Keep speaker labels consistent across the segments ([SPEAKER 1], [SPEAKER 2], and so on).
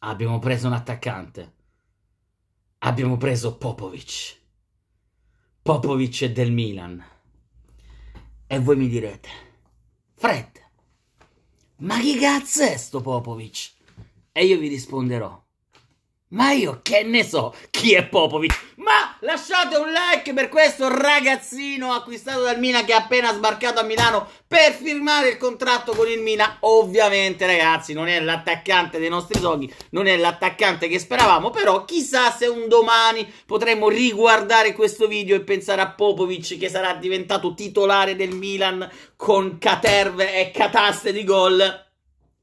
[SPEAKER 1] Abbiamo preso un attaccante. Abbiamo preso Popovic. Popovic è del Milan. E voi mi direte, Fred, ma chi cazzo è sto Popovic? E io vi risponderò. Ma io che ne so chi è Popovic? Ma lasciate un like per questo ragazzino acquistato dal Mina che è appena sbarcato a Milano per firmare il contratto con il Mina. Ovviamente ragazzi non è l'attaccante dei nostri sogni, non è l'attaccante che speravamo, però chissà se un domani potremo riguardare questo video e pensare a Popovic che sarà diventato titolare del Milan con caterve e cataste di gol.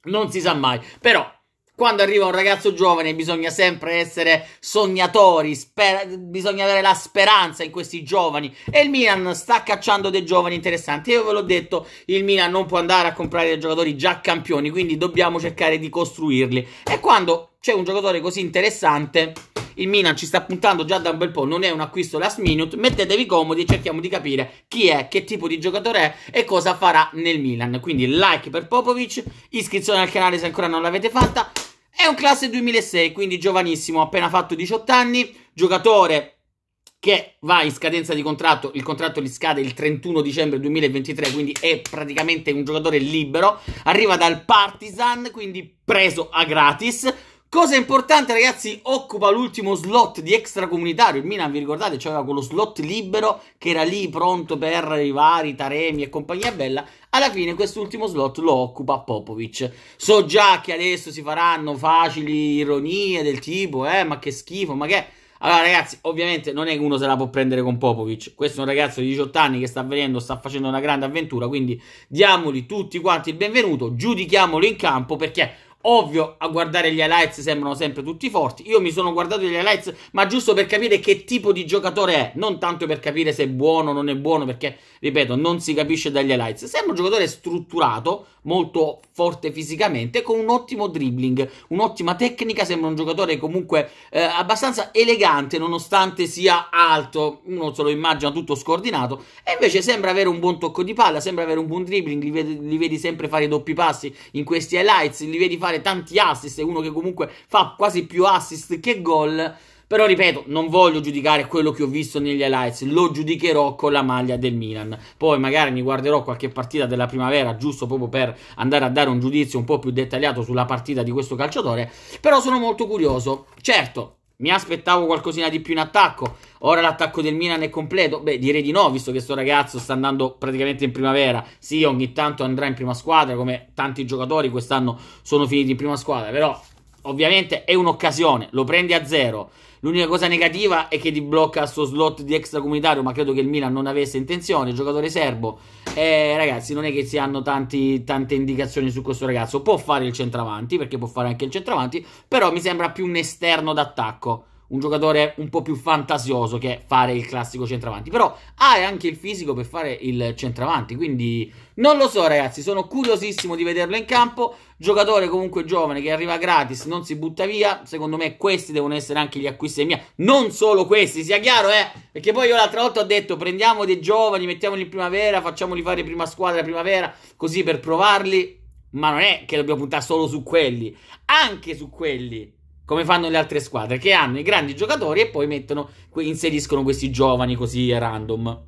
[SPEAKER 1] Non si sa mai, però quando arriva un ragazzo giovane bisogna sempre essere sognatori, sper- bisogna avere la speranza in questi giovani e il Milan sta cacciando dei giovani interessanti. Io ve l'ho detto, il Milan non può andare a comprare dei giocatori già campioni, quindi dobbiamo cercare di costruirli. E quando c'è un giocatore così interessante, il Milan ci sta puntando già da un bel po', non è un acquisto last minute, mettetevi comodi e cerchiamo di capire chi è, che tipo di giocatore è e cosa farà nel Milan. Quindi like per Popovic, iscrizione al canale se ancora non l'avete fatta, è un classe 2006, quindi giovanissimo, appena fatto 18 anni, giocatore che va in scadenza di contratto, il contratto gli scade il 31 dicembre 2023, quindi è praticamente un giocatore libero, arriva dal Partizan, quindi preso a gratis, Cosa importante, ragazzi, occupa l'ultimo slot di extracomunitario. Il Milan, vi ricordate, c'era quello slot libero che era lì pronto per i vari Taremi e compagnia bella. Alla fine quest'ultimo slot lo occupa Popovic. So già che adesso si faranno facili ironie del tipo, eh, ma che schifo, ma che... Allora, ragazzi, ovviamente non è che uno se la può prendere con Popovic. Questo è un ragazzo di 18 anni che sta venendo, sta facendo una grande avventura. Quindi diamogli tutti quanti il benvenuto, giudichiamolo in campo perché Ovvio, a guardare gli highlights sembrano sempre tutti forti. Io mi sono guardato gli highlights, ma giusto per capire che tipo di giocatore è, non tanto per capire se è buono o non è buono, perché, ripeto, non si capisce dagli highlights. Sembra un giocatore strutturato, molto forte fisicamente, con un ottimo dribbling, un'ottima tecnica. Sembra un giocatore comunque eh, abbastanza elegante, nonostante sia alto. Uno se lo immagina tutto scordinato. E invece sembra avere un buon tocco di palla, sembra avere un buon dribbling. Li vedi, li vedi sempre fare i doppi passi in questi highlights, li vedi fare fare tanti assist, è uno che comunque fa quasi più assist che gol. Però ripeto, non voglio giudicare quello che ho visto negli highlights, lo giudicherò con la maglia del Milan. Poi magari mi guarderò qualche partita della primavera, giusto proprio per andare a dare un giudizio un po' più dettagliato sulla partita di questo calciatore. Però sono molto curioso. Certo, mi aspettavo qualcosina di più in attacco. Ora l'attacco del Milan è completo? Beh, direi di no, visto che questo ragazzo sta andando praticamente in primavera. Sì, ogni tanto andrà in prima squadra, come tanti giocatori quest'anno sono finiti in prima squadra. Però, ovviamente, è un'occasione. Lo prendi a zero. L'unica cosa negativa è che ti blocca il suo slot di extracomunitario, ma credo che il Milan non avesse intenzione. Il giocatore serbo eh, ragazzi, non è che si hanno tanti, tante indicazioni su questo ragazzo. Può fare il centravanti, perché può fare anche il centravanti, però mi sembra più un esterno d'attacco un giocatore un po' più fantasioso che fare il classico centravanti. Però ha anche il fisico per fare il centravanti, quindi non lo so ragazzi, sono curiosissimo di vederlo in campo. Giocatore comunque giovane che arriva gratis, non si butta via. Secondo me questi devono essere anche gli acquisti mia, non solo questi, sia chiaro, eh? Perché poi io l'altra volta ho detto prendiamo dei giovani, mettiamoli in primavera, facciamoli fare prima squadra primavera, così per provarli. Ma non è che dobbiamo puntare solo su quelli, anche su quelli come fanno le altre squadre, che hanno i grandi giocatori e poi mettono, inseriscono questi giovani così random.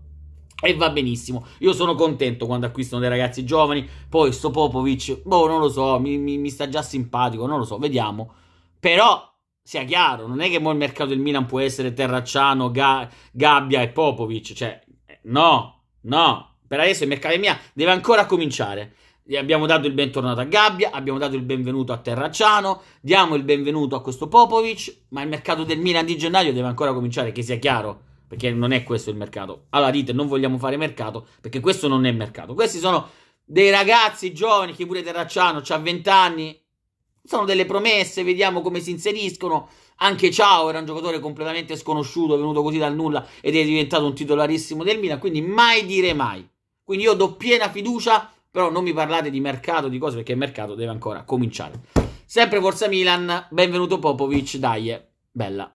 [SPEAKER 1] E va benissimo. Io sono contento quando acquistano dei ragazzi giovani. Poi sto Popovic, boh, non lo so, mi, mi, mi sta già simpatico, non lo so, vediamo. Però sia chiaro, non è che mo il mercato del Milan può essere Terracciano, Ga- Gabbia e Popovic, cioè eh, no, no, per adesso il mercato del Milan deve ancora cominciare abbiamo dato il bentornato a Gabbia, abbiamo dato il benvenuto a Terracciano, diamo il benvenuto a questo Popovic, ma il mercato del Milan di gennaio deve ancora cominciare, che sia chiaro, perché non è questo il mercato. Allora dite, non vogliamo fare mercato, perché questo non è mercato. Questi sono dei ragazzi giovani, che pure Terracciano ha 20 anni, sono delle promesse, vediamo come si inseriscono. Anche Ciao era un giocatore completamente sconosciuto, venuto così dal nulla ed è diventato un titolarissimo del Milan, quindi mai dire mai. Quindi io do piena fiducia però non mi parlate di mercato, di cose, perché il mercato deve ancora cominciare. Sempre Forza Milan, benvenuto Popovic, dai, bella.